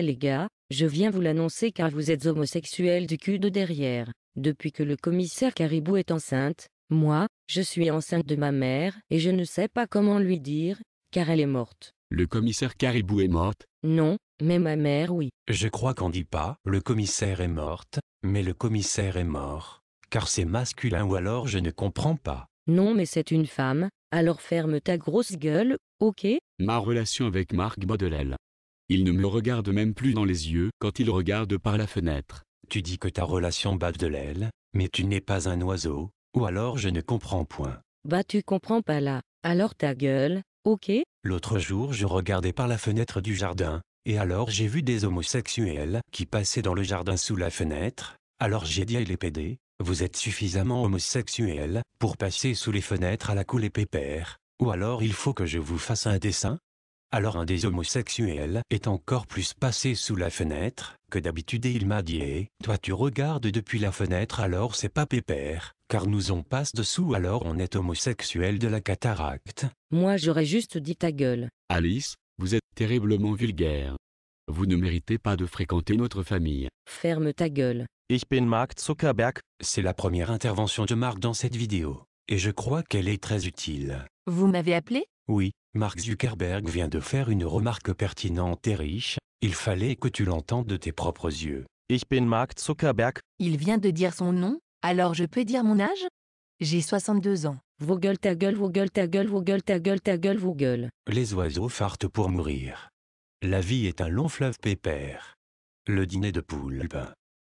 les gars, je viens vous l'annoncer car vous êtes homosexuel du cul de derrière. Depuis que le commissaire Caribou est enceinte, moi, je suis enceinte de ma mère et je ne sais pas comment lui dire, car elle est morte. Le commissaire Caribou est morte Non, mais ma mère oui. Je crois qu'on dit pas, le commissaire est morte, mais le commissaire est mort car c'est masculin ou alors je ne comprends pas. Non mais c'est une femme, alors ferme ta grosse gueule, ok Ma relation avec Marc l'aile. Il ne me regarde même plus dans les yeux quand il regarde par la fenêtre. Tu dis que ta relation bat de l'aile, mais tu n'es pas un oiseau, ou alors je ne comprends point. Bah tu comprends pas là, alors ta gueule, ok L'autre jour je regardais par la fenêtre du jardin, et alors j'ai vu des homosexuels qui passaient dans le jardin sous la fenêtre, alors j'ai dit à les pédés, vous êtes suffisamment homosexuel, pour passer sous les fenêtres à la coulée pépère, ou alors il faut que je vous fasse un dessin Alors un des homosexuels est encore plus passé sous la fenêtre, que d'habitude et il m'a dit eh, Toi tu regardes depuis la fenêtre alors c'est pas pépère, car nous on passe dessous alors on est homosexuel de la cataracte. » Moi j'aurais juste dit ta gueule. Alice, vous êtes terriblement vulgaire. Vous ne méritez pas de fréquenter notre famille. Ferme ta gueule. Ich bin Mark Zuckerberg. C'est la première intervention de Mark dans cette vidéo. Et je crois qu'elle est très utile. Vous m'avez appelé Oui, Mark Zuckerberg vient de faire une remarque pertinente et riche. Il fallait que tu l'entendes de tes propres yeux. Ich bin Mark Zuckerberg. Il vient de dire son nom, alors je peux dire mon âge J'ai 62 ans. Vos ta gueule, vos ta gueule, vos ta gueule, ta gueule, vos Les oiseaux fartent pour mourir. La vie est un long fleuve pépère. Le dîner de poule.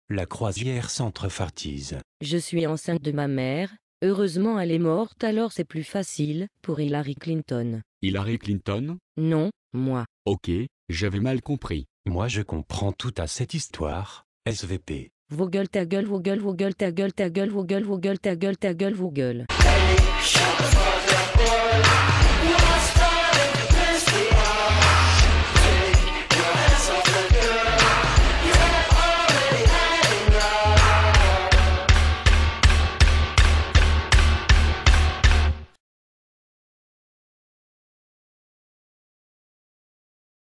La croisière s'entrefartise. Je suis enceinte de ma mère. Heureusement elle est morte alors c'est plus facile pour Hillary Clinton. Hillary Clinton Non, moi. Ok, j'avais mal compris. Moi je comprends tout à cette histoire, SVP. Vogel ta gueule, vogel, vogel ta gueule, ta gueule, vogel, vogel ta gueule, ta gueule,